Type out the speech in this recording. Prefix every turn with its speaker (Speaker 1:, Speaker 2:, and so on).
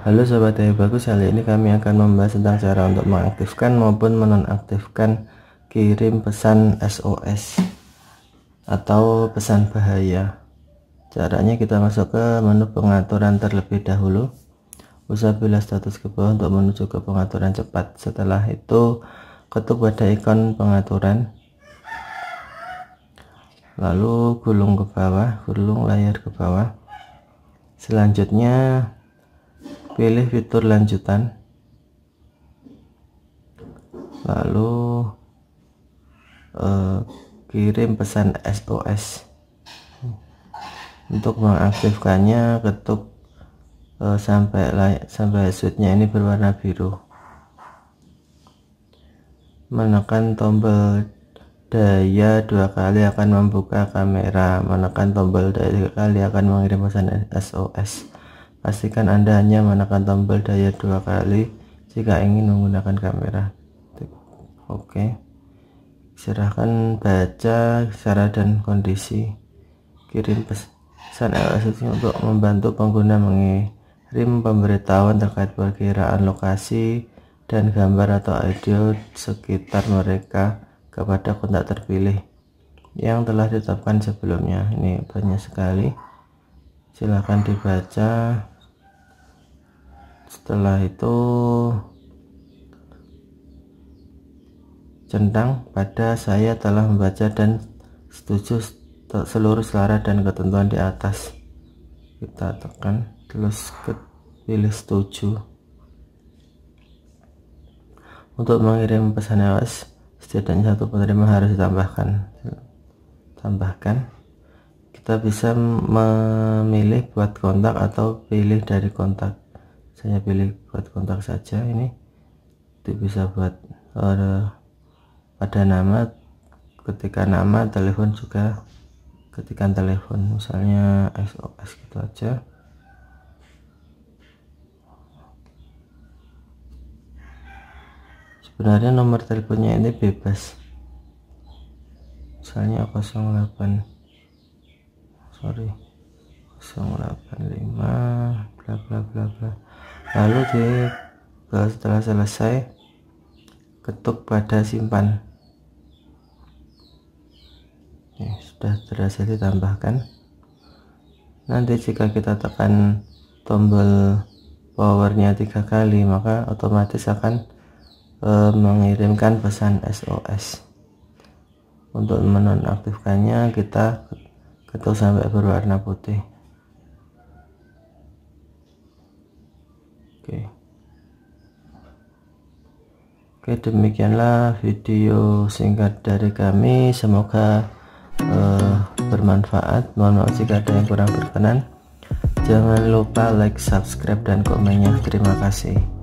Speaker 1: Halo Sobat TV Bagus, kali ini kami akan membahas tentang cara untuk mengaktifkan maupun menonaktifkan kirim pesan SOS atau pesan bahaya. Caranya kita masuk ke menu pengaturan terlebih dahulu. bila status ke bawah untuk menuju ke pengaturan cepat. Setelah itu ketuk pada ikon pengaturan. Lalu gulung ke bawah, gulung layar ke bawah. Selanjutnya pilih fitur lanjutan lalu eh, kirim pesan SOS untuk mengaktifkannya ketuk eh, sampai layak, sampai suitnya ini berwarna biru menekan tombol daya dua kali akan membuka kamera menekan tombol daya dua kali akan mengirim pesan SOS Pastikan Anda hanya menekan tombol daya dua kali jika ingin menggunakan kamera. Oke. Serahkan baca cara dan kondisi. Kirim pesan LSS untuk membantu pengguna mengirim pemberitahuan terkait perkiraan lokasi dan gambar atau audio sekitar mereka kepada kontak terpilih yang telah ditetapkan sebelumnya. Ini banyak sekali. silahkan dibaca setelah itu centang pada saya telah membaca dan setuju seluruh selara dan ketentuan di atas kita tekan terus pilih setuju untuk mengirim pesan awas setidaknya satu penerima harus ditambahkan tambahkan kita bisa memilih buat kontak atau pilih dari kontak saya pilih buat kontak saja ini itu bisa buat uh, eh, pada nama ketika nama telepon juga ketikan telepon misalnya SOS gitu aja sebenarnya nomor teleponnya ini bebas misalnya 08 sorry 085 bla bla bla bla lalu di eh, setelah selesai ketuk pada simpan Oke, sudah berhasil ditambahkan nanti jika kita tekan tombol powernya tiga kali maka otomatis akan e, mengirimkan pesan SOS untuk menonaktifkannya kita ketuk sampai berwarna putih Oke demikianlah video singkat dari kami semoga uh, bermanfaat mohon maaf jika ada yang kurang berkenan jangan lupa like subscribe dan komennya terima kasih